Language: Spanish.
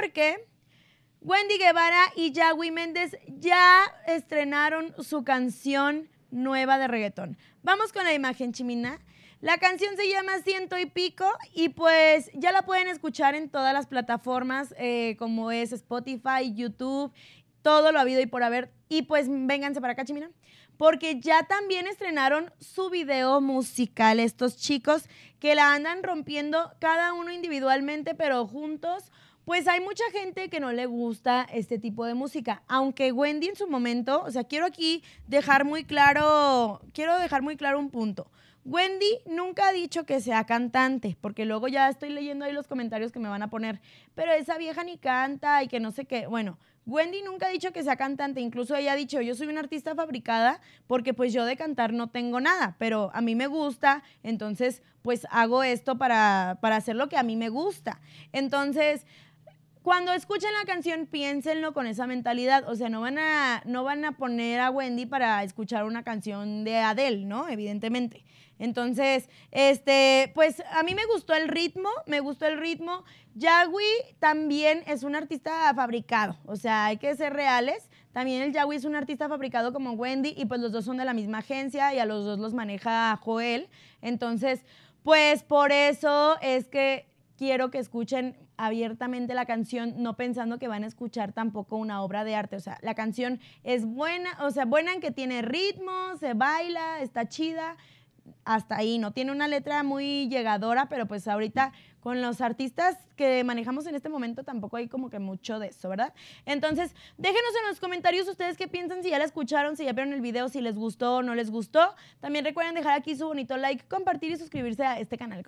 porque Wendy Guevara y Yagüi Méndez ya estrenaron su canción nueva de reggaetón. Vamos con la imagen, Chimina. La canción se llama Ciento y Pico y pues ya la pueden escuchar en todas las plataformas eh, como es Spotify, YouTube todo lo habido y por haber. Y pues vénganse para acá, Chimina. Porque ya también estrenaron su video musical estos chicos que la andan rompiendo cada uno individualmente, pero juntos. Pues hay mucha gente que no le gusta este tipo de música, aunque Wendy en su momento, o sea, quiero aquí dejar muy claro, quiero dejar muy claro un punto. Wendy nunca ha dicho que sea cantante, porque luego ya estoy leyendo ahí los comentarios que me van a poner, pero esa vieja ni canta y que no sé qué. Bueno, Wendy nunca ha dicho que sea cantante, incluso ella ha dicho, yo soy una artista fabricada porque pues yo de cantar no tengo nada, pero a mí me gusta, entonces pues hago esto para, para hacer lo que a mí me gusta. Entonces, cuando escuchen la canción, piénsenlo con esa mentalidad. O sea, no van a, no van a poner a Wendy para escuchar una canción de Adele, ¿no? Evidentemente. Entonces, este, pues a mí me gustó el ritmo, me gustó el ritmo. Yagui también es un artista fabricado, o sea, hay que ser reales. También el Yawi es un artista fabricado como Wendy y pues los dos son de la misma agencia y a los dos los maneja Joel. Entonces, pues por eso es que quiero que escuchen abiertamente la canción, no pensando que van a escuchar tampoco una obra de arte. O sea, la canción es buena, o sea, buena en que tiene ritmo, se baila, está chida, hasta ahí. No tiene una letra muy llegadora, pero pues ahorita con los artistas que manejamos en este momento tampoco hay como que mucho de eso, ¿verdad? Entonces, déjenos en los comentarios ustedes qué piensan, si ya la escucharon, si ya vieron el video, si les gustó o no les gustó. También recuerden dejar aquí su bonito like, compartir y suscribirse a este canal.